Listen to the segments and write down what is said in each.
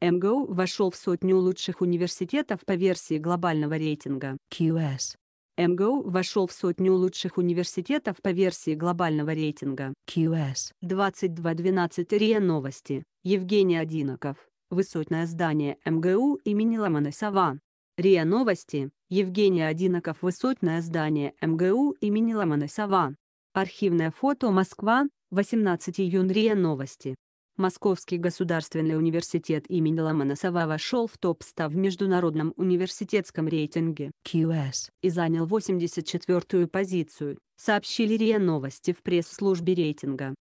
МГУ вошел в сотню лучших университетов по версии глобального рейтинга QS. МГУ вошел в сотню лучших университетов по версии глобального рейтинга QS. 22.12 РИА Новости. Евгений Одиноков. Высотное здание МГУ имени Ломоносова. РИА Новости. Евгений Одиноков. Высотное здание МГУ имени Ломоносова. Архивное фото Москва. 18 июня РИА Новости. Московский государственный университет имени Ломоносова вошел в топ-100 в международном университетском рейтинге QS и занял 84-ю позицию, сообщили РИА Новости в пресс-службе рейтинга.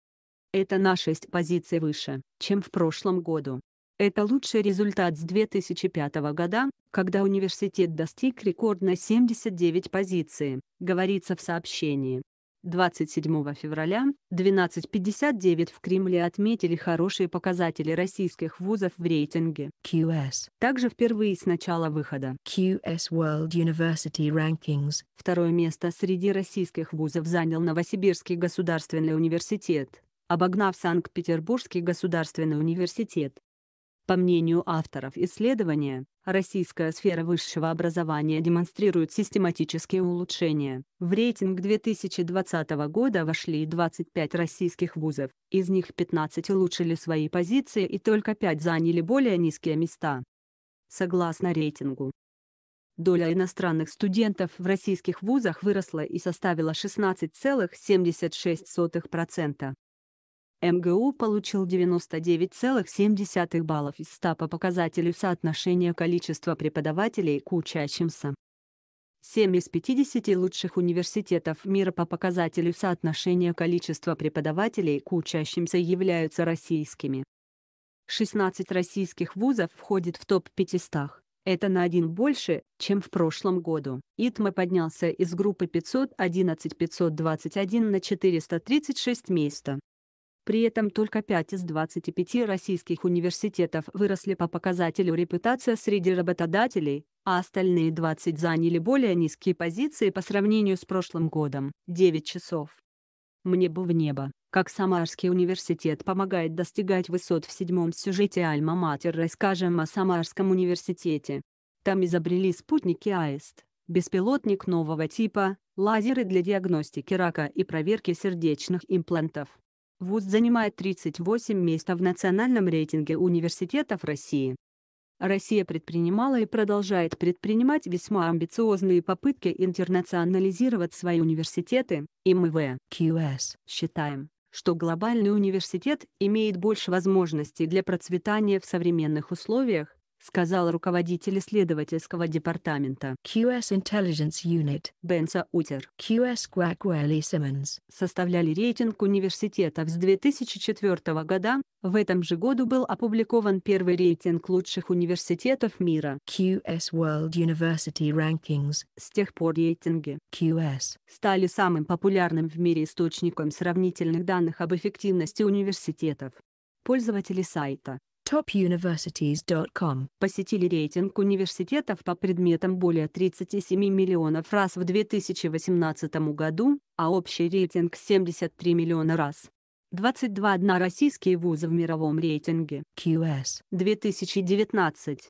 Это на 6 позиций выше, чем в прошлом году. Это лучший результат с 2005 года, когда университет достиг рекордной 79 позиции, говорится в сообщении. 27 февраля 12.59 в Кремле отметили хорошие показатели российских вузов в рейтинге QS. Также впервые с начала выхода QS World University Rankings. Второе место среди российских вузов занял Новосибирский государственный университет, обогнав Санкт-Петербургский государственный университет. По мнению авторов исследования, Российская сфера высшего образования демонстрирует систематические улучшения. В рейтинг 2020 года вошли 25 российских вузов, из них 15 улучшили свои позиции и только 5 заняли более низкие места. Согласно рейтингу, доля иностранных студентов в российских вузах выросла и составила 16,76%. МГУ получил 99,7 баллов из 100 по показателю соотношения количества преподавателей к учащимся. 7 из 50 лучших университетов мира по показателю соотношения количества преподавателей к учащимся являются российскими. 16 российских вузов входит в топ 500. Это на один больше, чем в прошлом году. ИТМА поднялся из группы 511-521 на 436 места. При этом только 5 из 25 российских университетов выросли по показателю репутация среди работодателей, а остальные 20 заняли более низкие позиции по сравнению с прошлым годом. 9 часов. Мне бы в небо, как Самарский университет помогает достигать высот в седьмом сюжете Альма-Матер расскажем о Самарском университете. Там изобрели спутники АИСТ, беспилотник нового типа, лазеры для диагностики рака и проверки сердечных имплантов. ВУЗ занимает 38 место в национальном рейтинге университетов России. Россия предпринимала и продолжает предпринимать весьма амбициозные попытки интернационализировать свои университеты, и мы в КЮС считаем, что глобальный университет имеет больше возможностей для процветания в современных условиях, сказал руководитель исследовательского департамента QS Intelligence Unit Бенса Утер. QS Quackwelly Simmons составляли рейтинг университетов с 2004 года. В этом же году был опубликован первый рейтинг лучших университетов мира QS World University Rankings. С тех пор рейтинги QS стали самым популярным в мире источником сравнительных данных об эффективности университетов. Пользователи сайта topuniversities.com посетили рейтинг университетов по предметам более 37 миллионов раз в 2018 году, а общий рейтинг 73 миллиона раз. 22 дна российские вузы в мировом рейтинге QS 2019.